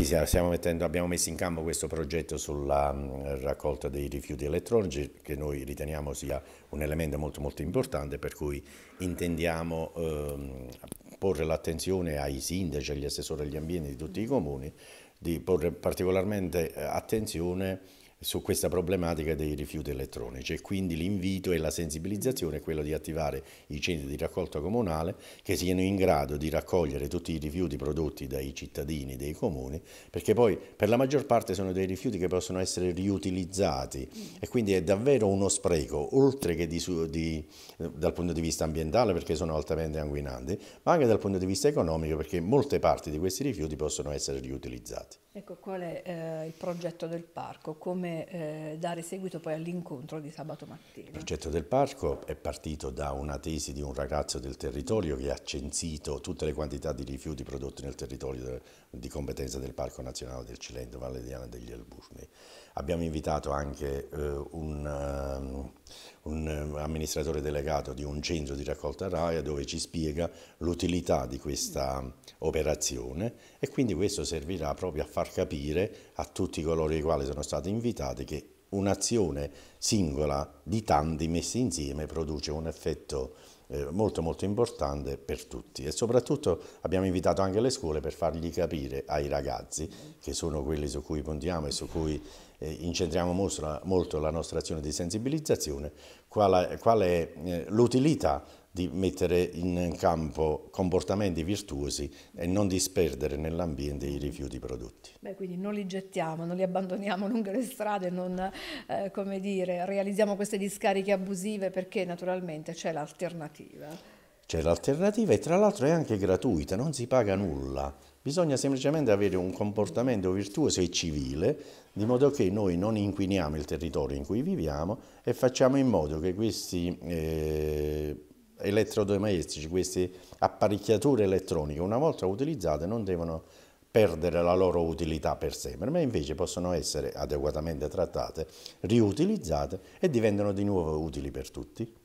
Sì, mettendo, abbiamo messo in campo questo progetto sulla raccolta dei rifiuti elettronici che noi riteniamo sia un elemento molto, molto importante per cui intendiamo ehm, porre l'attenzione ai sindaci, agli assessori degli ambienti di tutti i comuni di porre particolarmente eh, attenzione su questa problematica dei rifiuti elettronici e quindi l'invito e la sensibilizzazione è quello di attivare i centri di raccolta comunale che siano in grado di raccogliere tutti i rifiuti prodotti dai cittadini dei comuni perché poi per la maggior parte sono dei rifiuti che possono essere riutilizzati e quindi è davvero uno spreco oltre che di, di, eh, dal punto di vista ambientale perché sono altamente anguinanti ma anche dal punto di vista economico perché molte parti di questi rifiuti possono essere riutilizzati. Ecco qual è eh, il progetto del parco, come eh, dare seguito poi all'incontro di sabato mattina. Il progetto del parco è partito da una tesi di un ragazzo del territorio che ha censito tutte le quantità di rifiuti prodotti nel territorio di competenza del Parco Nazionale del Cilento, Valle di Ana degli Elburni Abbiamo invitato anche eh, un, um, un, ehm, amministratore delegato di un centro di raccolta RAIA dove ci spiega l'utilità di questa operazione e quindi questo servirà proprio a far capire a tutti coloro i quali sono stati invitati che un'azione singola di tanti messi insieme produce un effetto eh, molto molto importante per tutti e soprattutto abbiamo invitato anche le scuole per fargli capire ai ragazzi, che sono quelli su cui puntiamo e su cui eh, incentriamo molto la nostra azione di sensibilizzazione, qual è eh, l'utilità di mettere in campo comportamenti virtuosi e non disperdere nell'ambiente i rifiuti prodotti. Beh, quindi non li gettiamo, non li abbandoniamo lungo le strade, non eh, dire, realizziamo queste discariche abusive perché naturalmente c'è l'alternativa. C'è l'alternativa e tra l'altro è anche gratuita, non si paga nulla. Bisogna semplicemente avere un comportamento virtuoso e civile, di modo che noi non inquiniamo il territorio in cui viviamo e facciamo in modo che questi eh, elettrodomestici, queste apparecchiature elettroniche, una volta utilizzate non devono perdere la loro utilità per sempre, ma invece possono essere adeguatamente trattate, riutilizzate e diventano di nuovo utili per tutti.